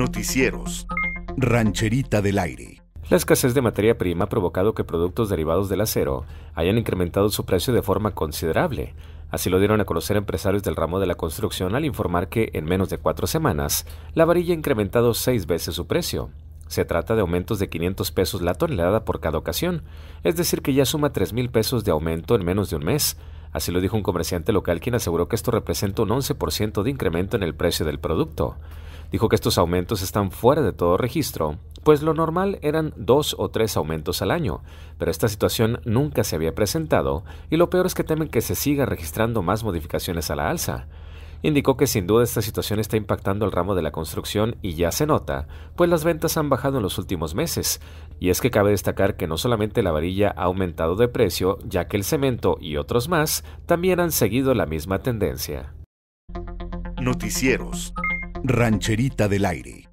Noticieros. Rancherita del Aire. La escasez de materia prima ha provocado que productos derivados del acero hayan incrementado su precio de forma considerable. Así lo dieron a conocer empresarios del ramo de la construcción al informar que, en menos de cuatro semanas, la varilla ha incrementado seis veces su precio. Se trata de aumentos de 500 pesos la tonelada por cada ocasión, es decir, que ya suma 3 mil pesos de aumento en menos de un mes. Así lo dijo un comerciante local quien aseguró que esto representa un 11% de incremento en el precio del producto. Dijo que estos aumentos están fuera de todo registro, pues lo normal eran dos o tres aumentos al año, pero esta situación nunca se había presentado y lo peor es que temen que se siga registrando más modificaciones a la alza. Indicó que sin duda esta situación está impactando al ramo de la construcción y ya se nota, pues las ventas han bajado en los últimos meses. Y es que cabe destacar que no solamente la varilla ha aumentado de precio, ya que el cemento y otros más también han seguido la misma tendencia. Noticieros Rancherita del Aire